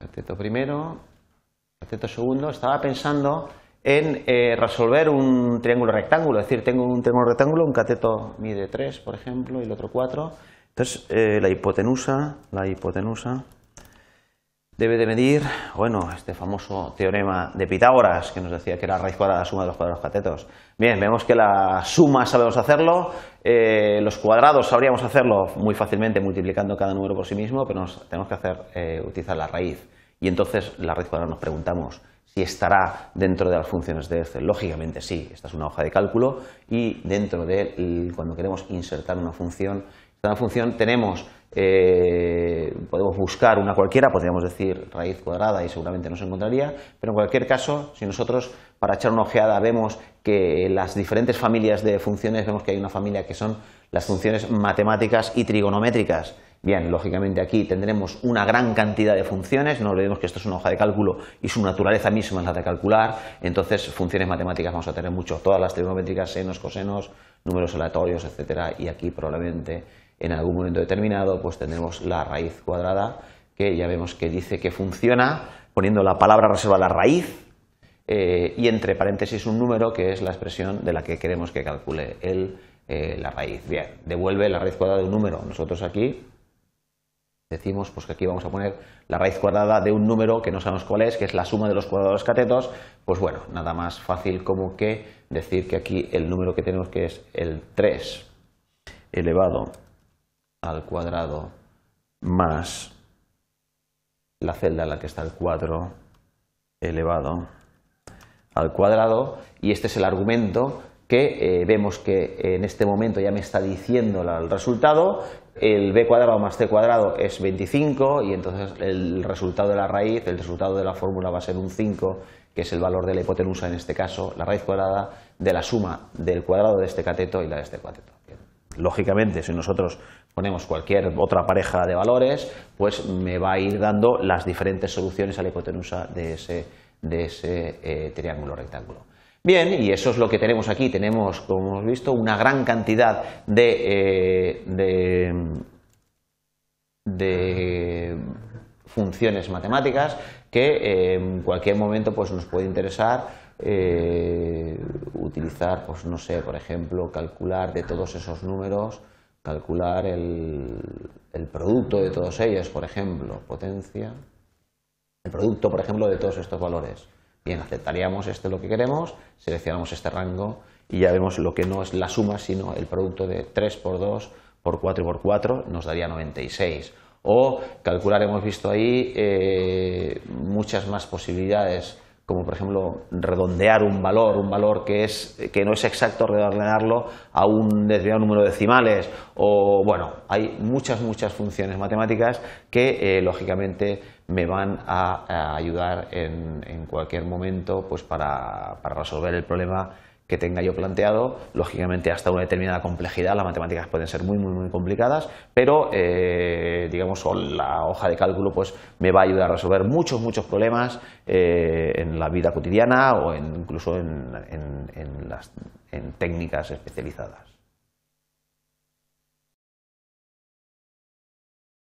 cateto primero, cateto segundo. Estaba pensando en eh, resolver un triángulo rectángulo. Es decir, tengo un triángulo rectángulo, un cateto mide 3, por ejemplo, y el otro 4. Entonces, eh, la hipotenusa, la hipotenusa debe de medir, bueno, este famoso teorema de Pitágoras que nos decía que era raíz cuadrada de la suma de los cuadrados catetos. Bien, vemos que la suma sabemos hacerlo, eh, los cuadrados sabríamos hacerlo muy fácilmente multiplicando cada número por sí mismo, pero nos tenemos que hacer eh, utilizar la raíz. Y entonces la raíz cuadrada nos preguntamos si estará dentro de las funciones de Excel. Lógicamente sí, esta es una hoja de cálculo y dentro de cuando queremos insertar una función, esta función tenemos eh, podemos buscar una cualquiera, podríamos decir raíz cuadrada y seguramente no se encontraría, pero en cualquier caso, si nosotros para echar una ojeada vemos que las diferentes familias de funciones, vemos que hay una familia que son las funciones matemáticas y trigonométricas. Bien, lógicamente aquí tendremos una gran cantidad de funciones, no olvidemos que esto es una hoja de cálculo y su naturaleza misma es la de calcular, entonces funciones matemáticas vamos a tener mucho, todas las trigonométricas, senos, cosenos, números aleatorios, etcétera, y aquí probablemente en algún momento determinado pues tendremos la raíz cuadrada que ya vemos que dice que funciona poniendo la palabra reserva la raíz eh, y entre paréntesis un número que es la expresión de la que queremos que calcule eh, la raíz. Bien, devuelve la raíz cuadrada de un número. Nosotros aquí decimos pues que aquí vamos a poner la raíz cuadrada de un número que no sabemos cuál es, que es la suma de los cuadrados de los catetos, pues bueno, nada más fácil como que decir que aquí el número que tenemos que es el 3 elevado al cuadrado más la celda en la que está el 4 elevado al cuadrado y este es el argumento que eh, vemos que en este momento ya me está diciendo el resultado, el b cuadrado más c cuadrado es 25 y entonces el resultado de la raíz, el resultado de la fórmula va a ser un 5, que es el valor de la hipotenusa en este caso, la raíz cuadrada de la suma del cuadrado de este cateto y la de este cateto. Lógicamente, si nosotros ponemos cualquier otra pareja de valores, pues me va a ir dando las diferentes soluciones a la hipotenusa de ese, eh, triángulo rectángulo. Bien, y eso es lo que tenemos aquí. Tenemos, como hemos visto, una gran cantidad de, eh, funciones matemáticas que eh, en cualquier momento pues, nos puede interesar utilizar, pues no sé, por ejemplo, calcular de todos esos números calcular el, el producto de todos ellos, por ejemplo, potencia, el producto, por ejemplo, de todos estos valores. Bien, aceptaríamos este lo que queremos, seleccionamos este rango y ya vemos lo que no es la suma, sino el producto de 3 por 2 por 4 y por 4 nos daría 96. O calcular, hemos visto ahí eh, muchas más posibilidades como por ejemplo redondear un valor, un valor que, es, que no es exacto, redondearlo a un determinado número de decimales, o bueno, hay muchas, muchas funciones matemáticas que eh, lógicamente me van a, ayudar en, en, cualquier momento pues para, para resolver el problema que tenga yo planteado. Lógicamente, hasta una determinada complejidad, las matemáticas pueden ser muy, muy, muy complicadas, pero eh, digamos, la hoja de cálculo pues, me va a ayudar a resolver muchos, muchos problemas eh, en la vida cotidiana o incluso en técnicas especializadas.